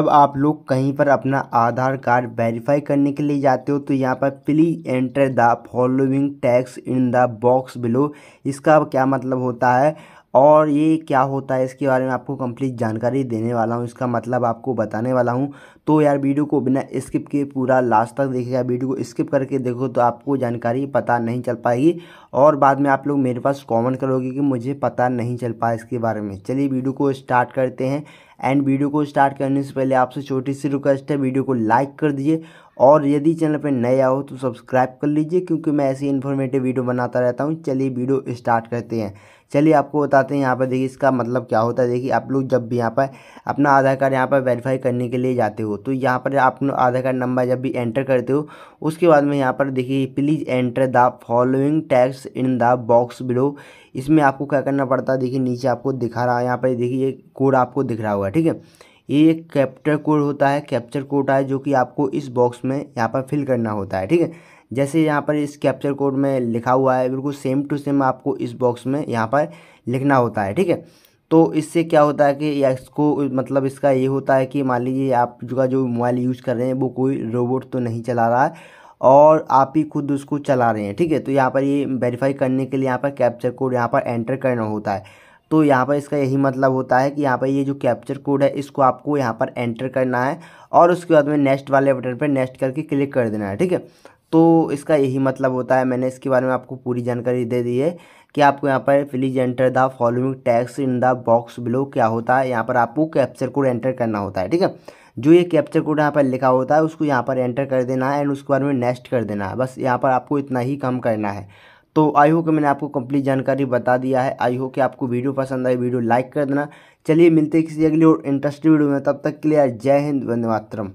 जब आप लोग कहीं पर अपना आधार कार्ड वेरीफाई करने के लिए जाते हो तो यहाँ पर please enter the following text in the box below इसका क्या मतलब होता है और ये क्या होता है इसके बारे में आपको कंप्लीट जानकारी देने वाला हूँ इसका मतलब आपको बताने वाला हूँ तो यार वीडियो को बिना स्किप के पूरा लास्ट तक देखेगा वीडियो को स्किप करके देखो तो आपको जानकारी पता नहीं चल पाएगी और बाद में आप लोग मेरे पास कमेंट करोगे कि मुझे पता नहीं चल पाया इसके बारे में चलिए वीडियो को स्टार्ट करते हैं एंड वीडियो को स्टार्ट करने से पहले आपसे छोटी सी रिक्वेस्ट है वीडियो को लाइक कर दीजिए और यदि चैनल पर नए आओ तो सब्सक्राइब कर लीजिए क्योंकि मैं ऐसी इन्फॉर्मेटिव वीडियो बनाता रहता हूँ चलिए वीडियो स्टार्ट करते हैं चलिए आपको बताते हैं यहाँ पर देखिए इसका मतलब क्या होता है देखिए आप लोग जब भी यहाँ पर अपना आधार कार्ड यहाँ पर वेरीफाई करने के लिए जाते हो तो यहाँ पर आप आधार कार्ड नंबर जब भी एंटर करते हो उसके बाद में यहाँ पर देखिए please enter the following text in the box below इसमें आपको क्या करना पड़ता है देखिए नीचे आपको दिखा रहा है यहाँ पर देखिए कोड आपको दिख रहा होगा ठीक है ये एक कैप्चर कोड होता है कैप्चर कोड है जो कि आपको इस बॉक्स में यहाँ पर फिल करना होता है ठीक है जैसे यहाँ पर इस कैप्चर कोड में लिखा हुआ है बिल्कुल सेम टू सेम आपको इस बॉक्स में यहाँ पर लिखना होता है ठीक है तो इससे क्या होता है कि इसको मतलब इसका ये होता है कि मान लीजिए आप जो का जो मोबाइल यूज़ कर रहे हैं वो कोई रोबोट तो नहीं चला रहा है और आप ही खुद उसको चला रहे हैं ठीक है तो यहाँ पर ये वेरीफाई करने के लिए यहाँ पर कैप्चर कोड यहाँ पर एंटर करना होता है तो यहाँ पर इसका यही मतलब होता है कि यहाँ पर ये जो कैप्चर कोड है इसको आपको यहाँ पर एंटर करना है और उसके बाद में नेक्स्ट वाले बटन पर नेक्स्ट करके क्लिक कर देना है ठीक है तो इसका यही मतलब होता है मैंने इसके बारे में आपको पूरी जानकारी दे दी है कि आपको यहाँ पर please enter the following text in the box below क्या होता है यहाँ पर आपको कैप्चर कोड एंटर करना होता है ठीक है जो ये कैप्चर कोड यहाँ पर लिखा होता है उसको यहाँ पर एंटर कर देना है एंड उसके बाद में नेक्स्ट कर देना है बस यहाँ पर आपको इतना ही काम करना है तो आई हो कि मैंने आपको कंप्लीट जानकारी बता दिया है आई हो कि आपको वीडियो पसंद आई वीडियो लाइक कर देना चलिए मिलते हैं किसी अगली और इंटरेस्टिंग वीडियो में तब तक के लिए जय हिंद वंदे मातरम